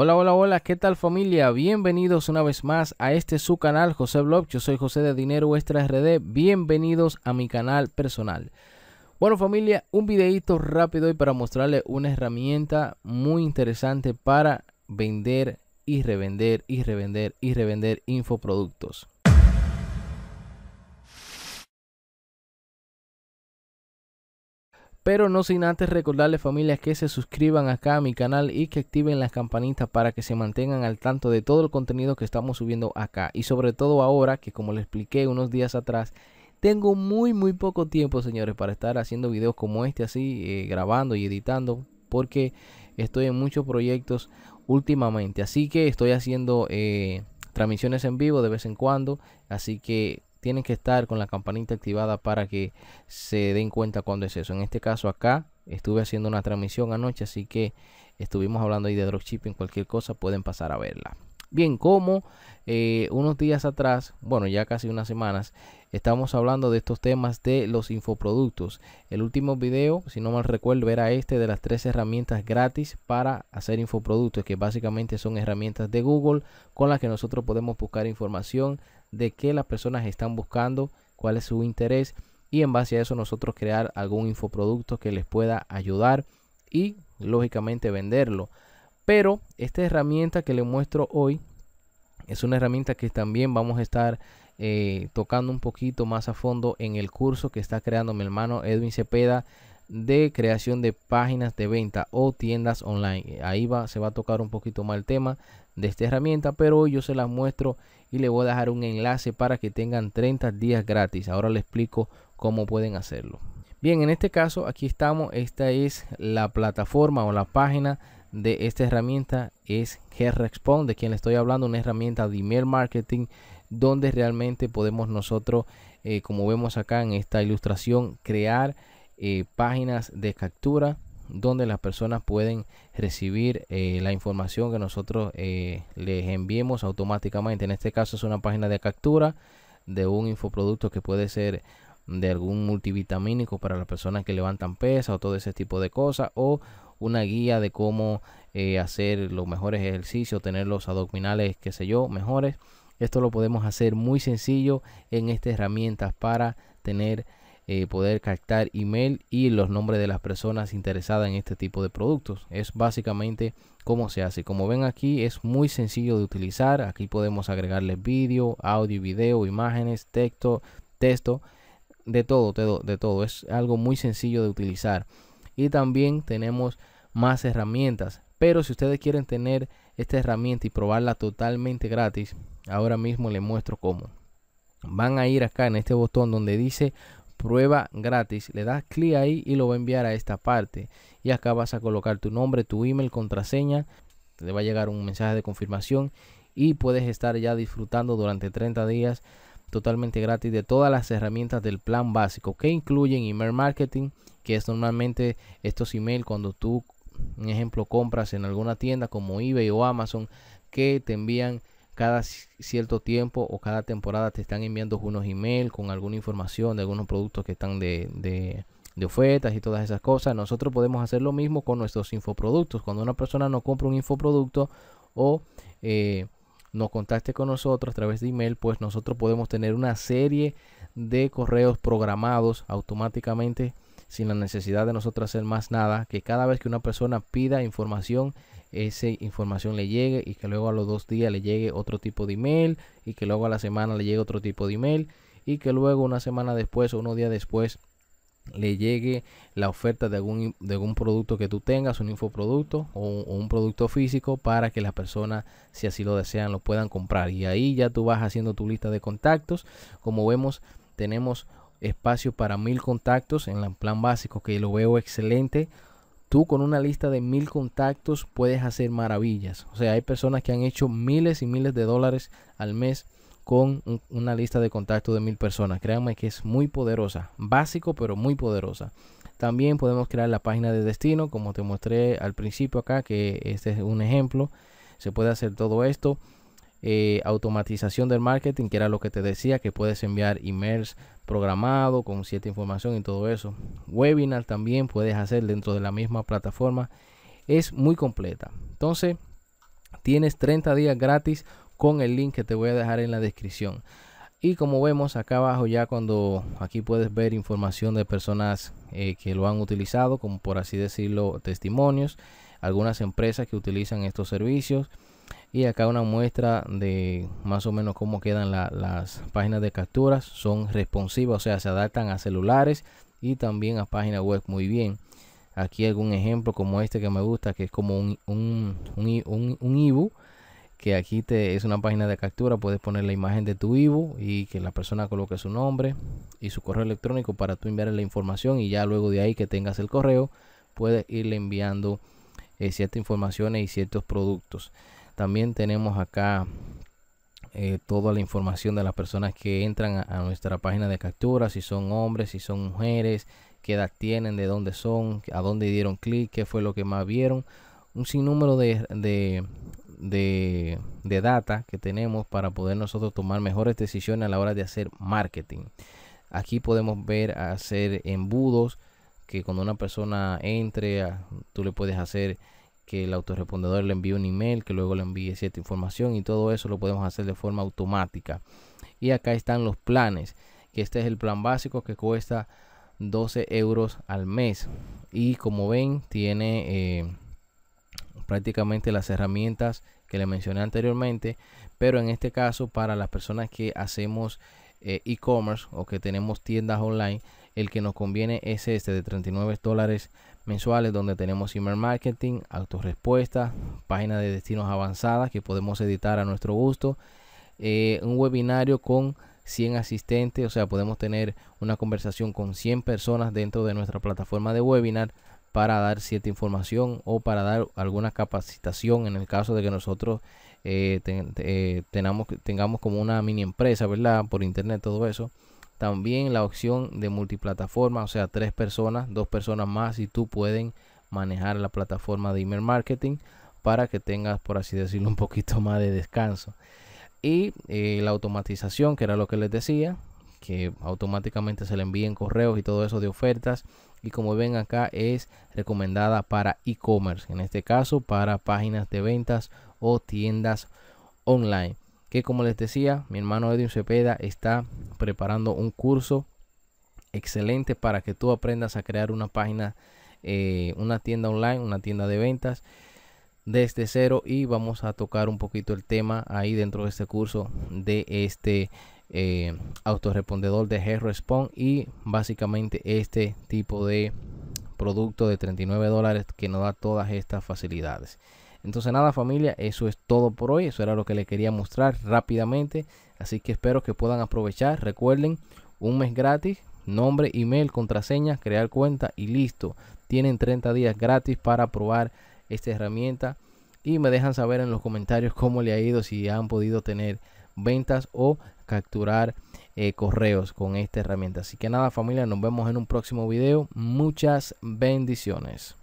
Hola, hola, hola, ¿qué tal familia? Bienvenidos una vez más a este su canal José Blog. Yo soy José de Dinero Extra RD. Bienvenidos a mi canal personal. Bueno familia, un videito rápido hoy para mostrarles una herramienta muy interesante para vender y revender y revender y revender infoproductos. Pero no sin antes recordarles familias que se suscriban acá a mi canal y que activen las campanitas para que se mantengan al tanto de todo el contenido que estamos subiendo acá. Y sobre todo ahora que como les expliqué unos días atrás, tengo muy muy poco tiempo señores para estar haciendo videos como este así, eh, grabando y editando. Porque estoy en muchos proyectos últimamente. Así que estoy haciendo... Eh, transmisiones en vivo de vez en cuando, así que tienen que estar con la campanita activada para que se den cuenta cuando es eso. En este caso acá estuve haciendo una transmisión anoche, así que estuvimos hablando ahí de dropshipping, cualquier cosa pueden pasar a verla. Bien, como eh, unos días atrás, bueno, ya casi unas semanas, estamos hablando de estos temas de los infoproductos. El último video, si no mal recuerdo, era este de las tres herramientas gratis para hacer infoproductos, que básicamente son herramientas de Google con las que nosotros podemos buscar información de qué las personas están buscando, cuál es su interés y en base a eso nosotros crear algún infoproducto que les pueda ayudar y lógicamente venderlo pero esta herramienta que le muestro hoy es una herramienta que también vamos a estar eh, tocando un poquito más a fondo en el curso que está creando mi hermano Edwin Cepeda de creación de páginas de venta o tiendas online. Eh, ahí va, se va a tocar un poquito más el tema de esta herramienta, pero hoy yo se la muestro y le voy a dejar un enlace para que tengan 30 días gratis. Ahora le explico cómo pueden hacerlo. Bien, en este caso aquí estamos. Esta es la plataforma o la página de esta herramienta es GRexpon, de quien le estoy hablando, una herramienta de email marketing donde realmente podemos nosotros, eh, como vemos acá en esta ilustración, crear eh, páginas de captura donde las personas pueden recibir eh, la información que nosotros les enviemos automáticamente. En este caso es una página de captura de un infoproducto que puede ser de algún multivitamínico para las personas que levantan pesas o todo ese tipo de cosas o una guía de cómo eh, hacer los mejores ejercicios, tener los abdominales, qué sé yo, mejores. Esto lo podemos hacer muy sencillo en estas herramientas para tener, eh, poder captar email y los nombres de las personas interesadas en este tipo de productos. Es básicamente cómo se hace. Como ven aquí es muy sencillo de utilizar. Aquí podemos agregarle vídeo, audio, video, imágenes, texto, texto, de todo, de todo. Es algo muy sencillo de utilizar y también tenemos más herramientas. Pero si ustedes quieren tener esta herramienta y probarla totalmente gratis, ahora mismo les muestro cómo. Van a ir acá en este botón donde dice prueba gratis. Le das clic ahí y lo va a enviar a esta parte. Y acá vas a colocar tu nombre, tu email, contraseña. Te va a llegar un mensaje de confirmación y puedes estar ya disfrutando durante 30 días totalmente gratis de todas las herramientas del plan básico que incluyen email marketing, que es normalmente estos email cuando tú, un ejemplo, compras en alguna tienda como eBay o Amazon, que te envían cada cierto tiempo o cada temporada te están enviando unos email con alguna información de algunos productos que están de, ofertas y todas esas cosas. Nosotros podemos hacer lo mismo con nuestros infoproductos. Cuando una persona no compra un infoproducto o eh, nos contacte con nosotros a través de email, pues nosotros podemos tener una serie de correos programados automáticamente sin la necesidad de nosotros hacer más nada, que cada vez que una persona pida información, esa información le llegue y que luego a los dos días le llegue otro tipo de email y que luego a la semana le llegue otro tipo de email y que luego una semana después o unos días después le llegue la oferta de algún, de algún producto que tú tengas, un infoproducto o, un producto físico para que las personas, si así lo desean, lo puedan comprar. Y ahí ya tú vas haciendo tu lista de contactos. Como vemos, tenemos espacio para mil contactos en el plan básico que lo veo excelente. Tú con una lista de mil contactos puedes hacer maravillas. O sea, hay personas que han hecho miles y miles de dólares al mes con una lista de contacto de mil personas. Créanme que es muy poderosa, básico pero muy poderosa. También podemos crear la página de destino, como te mostré al principio acá, que este es un ejemplo. Se puede hacer todo esto. Eh, automatización del marketing, que era lo que te decía, que puedes enviar emails programado con cierta información y todo eso. Webinar también puedes hacer dentro de la misma plataforma. Es muy completa. Entonces, tienes 30 días gratis con el link que te voy a dejar en la descripción. Y como vemos acá abajo ya cuando aquí puedes ver información de personas eh, que lo han utilizado, como por así decirlo, testimonios, algunas empresas que utilizan estos servicios. Y acá una muestra de más o menos cómo quedan las páginas de capturas. Son responsivas, o sea, se adaptan a celulares y también a páginas web muy bien. Aquí algún ejemplo como este que me gusta, que es como un, un, que aquí te, es una página de captura, puedes poner la imagen de tu Ivo y que la persona coloque su nombre y su correo electrónico para tú enviar la información y ya luego de ahí que tengas el correo puedes irle enviando eh, ciertas informaciones y ciertos productos. También tenemos acá eh, toda la información de las personas que entran a, nuestra página de captura, si son hombres, si son mujeres, qué edad tienen, de dónde son, a dónde dieron clic, qué fue lo que más vieron un sinnúmero de, de, de data que tenemos para poder nosotros tomar mejores decisiones a la hora de hacer marketing. Aquí podemos ver hacer embudos que cuando una persona entre, ah, tú le puedes hacer que el autorrespondedor le envíe un email, que luego le envíe cierta información y todo eso lo podemos hacer de forma automática. Y acá están los planes, que este es el plan básico que cuesta 12 euros al mes. Y como ven, tiene... Eh, prácticamente las herramientas que le mencioné anteriormente, pero en este caso para las personas que hacemos eh, e-commerce o que tenemos tiendas online, el que nos conviene es este de 39 dólares mensuales donde tenemos email marketing, autorrespuesta, página de destinos avanzadas que podemos editar a nuestro gusto, eh, un webinario con 100 asistentes, o sea, podemos tener una conversación con 100 personas dentro de nuestra plataforma de webinar para dar cierta información o para dar alguna capacitación en el caso de que nosotros eh, eh, tengamos, como una mini empresa, ¿verdad? Por internet, todo eso. También la opción de multiplataforma, o sea, tres personas, dos personas más y tú pueden manejar la plataforma de email marketing para que tengas, por así decirlo, un poquito más de descanso. Y eh, la automatización, que era lo que les decía, que automáticamente se le envíen correos y todo eso de ofertas y como ven acá es recomendada para e-commerce, en este caso para páginas de ventas o tiendas online. Que como les decía, mi hermano Edwin Cepeda está preparando un curso excelente para que tú aprendas a crear una página, eh, una tienda online, una tienda de ventas desde cero y vamos a tocar un poquito el tema ahí dentro de este curso de este eh, autorespondedor de g respond y básicamente este tipo de producto de 39 dólares que nos da todas estas facilidades. Entonces nada familia, eso es todo por hoy, eso era lo que le quería mostrar rápidamente, así que espero que puedan aprovechar, recuerden, un mes gratis, nombre, email, contraseña, crear cuenta y listo, tienen 30 días gratis para probar esta herramienta y me dejan saber en los comentarios cómo le ha ido, si han podido tener ventas o capturar eh, correos con esta herramienta. Así que nada familia, nos vemos en un próximo video. Muchas bendiciones.